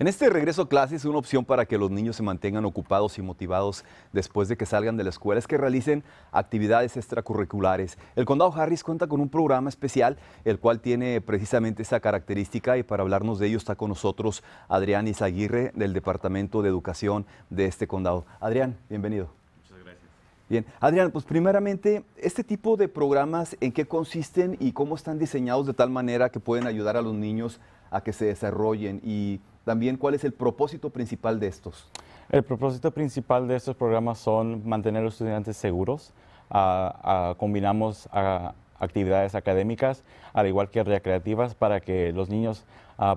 En este regreso a clases, una opción para que los niños se mantengan ocupados y motivados después de que salgan de la escuela es que realicen actividades extracurriculares. El condado Harris cuenta con un programa especial, el cual tiene precisamente esa característica y para hablarnos de ello está con nosotros Adrián Izaguirre del Departamento de Educación de este condado. Adrián, bienvenido. Muchas gracias. Bien, Adrián, pues primeramente, este tipo de programas, ¿en qué consisten y cómo están diseñados de tal manera que pueden ayudar a los niños a que se desarrollen y también cuál es el propósito principal de estos. El propósito principal de estos programas son mantener a los estudiantes seguros. Ah, ah, combinamos ah, actividades académicas, al igual que recreativas, para que los niños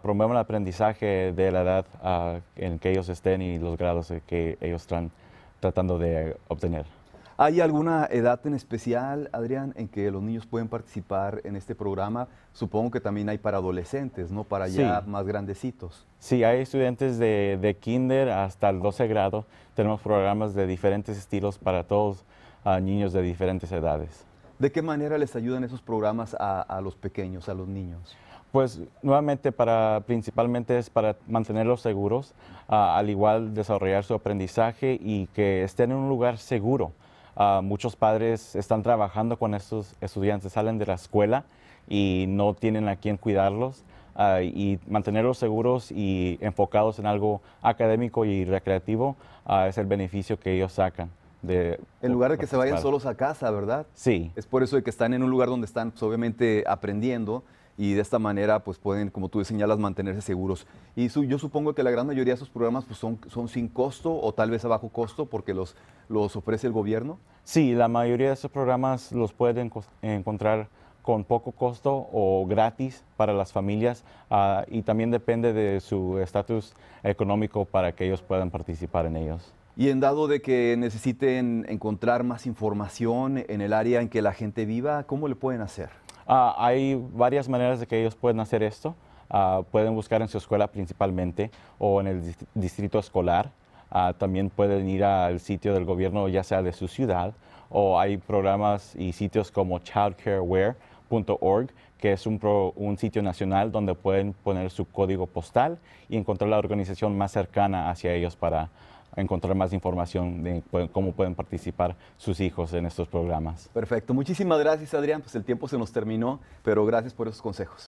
promuevan el aprendizaje de la edad en que ellos estén y los grados que ellos están tratando de obtener. ¿Hay alguna edad en especial, Adrián, en que los niños pueden participar en este programa? Supongo que también hay para adolescentes, ¿no? Para ya más grandecitos. Sí, hay estudiantes de, kinder hasta el 12 grado. Tenemos programas de diferentes estilos para todos ah, niños de diferentes edades. ¿De qué manera les ayudan esos programas a, los pequeños, a los niños? Pues nuevamente para principalmente es para mantenerlos seguros, ah, al igual desarrollar su aprendizaje y que estén en un lugar seguro Ah, muchos padres están trabajando con estos estudiantes, salen de la escuela y no tienen a quién cuidarlos ah, y mantenerlos seguros y enfocados en algo académico y recreativo ah, es el beneficio que ellos sacan. De, en lugar de que se vayan solos a casa, ¿verdad? Sí. Es por eso que están en un lugar donde están pues, obviamente aprendiendo y de esta manera pues pueden, como tú señalas, mantenerse seguros. Y yo supongo que la gran mayoría de esos programas pues, son, son sin costo o tal vez a bajo costo porque los, los ofrece el gobierno. Sí, la mayoría de esos programas los pueden encontrar con poco costo o gratis para las familias ah, y también depende de su estatus económico para que ellos puedan participar en ellos. Y en dado de que necesiten encontrar más información en el área en que la gente viva, ¿cómo le pueden hacer? Ah, hay varias maneras de que ellos pueden hacer esto. Ah, pueden buscar en su escuela principalmente o en el distrito escolar. Ah, también pueden ir al sitio del gobierno, ya sea de su ciudad, o hay programas y sitios como childcareware.org, que es un, un sitio nacional donde pueden poner su código postal y encontrar la organización más cercana hacia ellos para encontrar más información de cómo pueden participar sus hijos en estos programas. Perfecto. Muchísimas gracias, Adrián. Pues el tiempo se nos terminó, pero gracias por esos consejos.